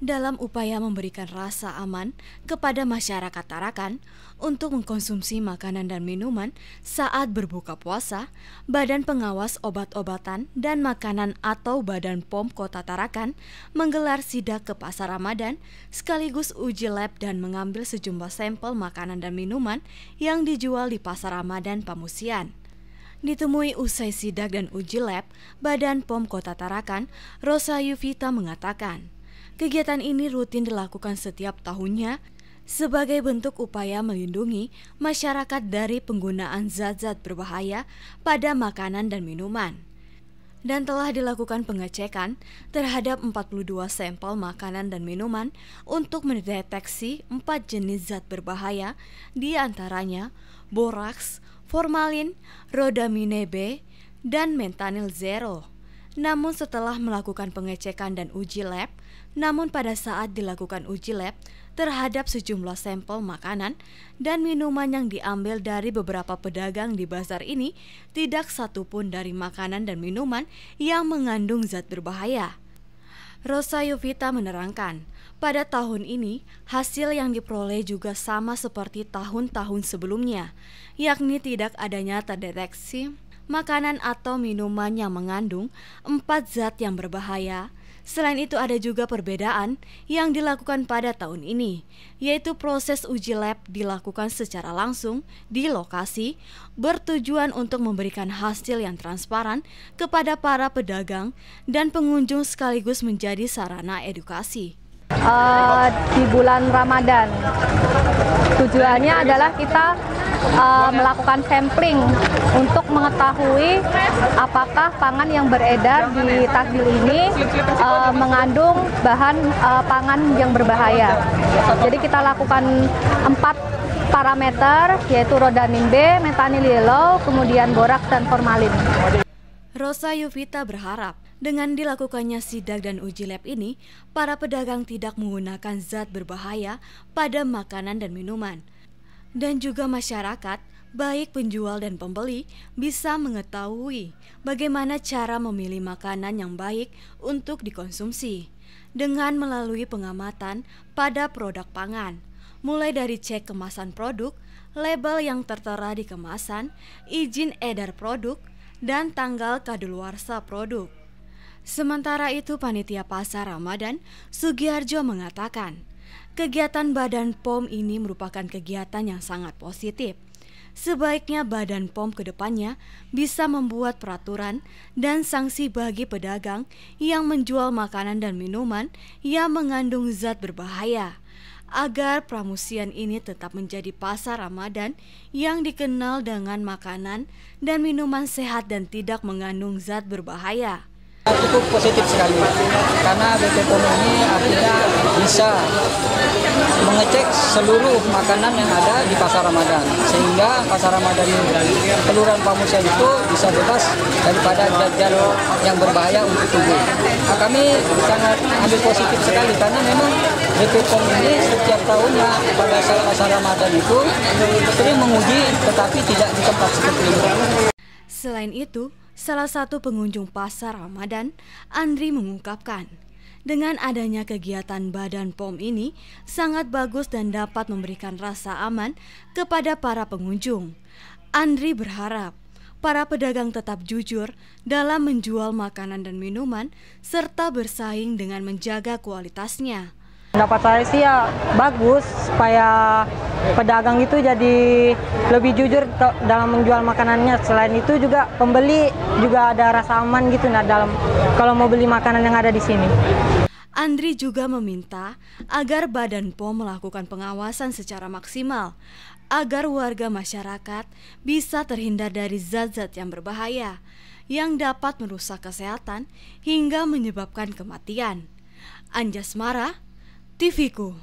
dalam upaya memberikan rasa aman kepada masyarakat Tarakan untuk mengkonsumsi makanan dan minuman saat berbuka puasa, Badan Pengawas Obat-obatan dan Makanan atau Badan POM Kota Tarakan menggelar sidak ke pasar Ramadan sekaligus uji lab dan mengambil sejumlah sampel makanan dan minuman yang dijual di pasar Ramadan Pamusian. Ditemui usai sidak dan uji lab, Badan POM Kota Tarakan, Rosa Yuvita mengatakan, Kegiatan ini rutin dilakukan setiap tahunnya sebagai bentuk upaya melindungi masyarakat dari penggunaan zat-zat berbahaya pada makanan dan minuman dan telah dilakukan pengecekan terhadap 42 sampel makanan dan minuman untuk mendeteksi empat jenis zat berbahaya di antaranya boraks, formalin, rodamine B, dan mentanil zero. Namun setelah melakukan pengecekan dan uji lab, namun pada saat dilakukan uji lab terhadap sejumlah sampel makanan dan minuman yang diambil dari beberapa pedagang di bazar ini, tidak satu pun dari makanan dan minuman yang mengandung zat berbahaya. Rosa Yovita menerangkan, pada tahun ini hasil yang diperoleh juga sama seperti tahun-tahun sebelumnya, yakni tidak adanya terdeteksi makanan atau minuman yang mengandung empat zat yang berbahaya. Selain itu ada juga perbedaan yang dilakukan pada tahun ini, yaitu proses uji lab dilakukan secara langsung di lokasi bertujuan untuk memberikan hasil yang transparan kepada para pedagang dan pengunjung sekaligus menjadi sarana edukasi. Uh, di bulan Ramadan. Tujuannya adalah kita uh, melakukan sampling untuk mengetahui apakah pangan yang beredar di takjil ini uh, mengandung bahan uh, pangan yang berbahaya. Jadi kita lakukan empat parameter yaitu rodamin B, metanil yellow, kemudian borak dan formalin. Rosa Yuvita berharap dengan dilakukannya sidak dan uji lab ini, para pedagang tidak menggunakan zat berbahaya pada makanan dan minuman. Dan juga masyarakat, baik penjual dan pembeli, bisa mengetahui bagaimana cara memilih makanan yang baik untuk dikonsumsi dengan melalui pengamatan pada produk pangan, mulai dari cek kemasan produk, label yang tertera di kemasan, izin edar produk, dan tanggal kadaluarsa produk. Sementara itu panitia pasar Ramadan Sugiharjo mengatakan, kegiatan Badan POM ini merupakan kegiatan yang sangat positif. Sebaiknya Badan POM kedepannya bisa membuat peraturan dan sanksi bagi pedagang yang menjual makanan dan minuman yang mengandung zat berbahaya agar pramusian ini tetap menjadi pasar Ramadan yang dikenal dengan makanan dan minuman sehat dan tidak mengandung zat berbahaya. Ah, cukup positif sekali karena BPOM ini artinya bisa mengecek seluruh makanan yang ada di pasar Ramadan sehingga pasar Ramadan Kelurahan pamusia itu bisa bebas daripada jajan yang berbahaya untuk tubuh. Nah, kami sangat ambil positif sekali karena memang BPOM ini setiap tahunnya pada saat pasar Ramadan itu sering menguji tetapi tidak di tempat seperti ini. Selain itu, salah satu pengunjung pasar Ramadan, Andri mengungkapkan, dengan adanya kegiatan Badan POM ini sangat bagus dan dapat memberikan rasa aman kepada para pengunjung. Andri berharap para pedagang tetap jujur dalam menjual makanan dan minuman serta bersaing dengan menjaga kualitasnya. Pendapat saya sih ya bagus supaya pedagang itu jadi lebih jujur dalam menjual makanannya. Selain itu juga pembeli juga ada rasa aman gitu nah dalam kalau mau beli makanan yang ada di sini. Andri juga meminta agar Badan POM melakukan pengawasan secara maksimal agar warga masyarakat bisa terhindar dari zat-zat yang berbahaya yang dapat merusak kesehatan hingga menyebabkan kematian. Anjas marah. TV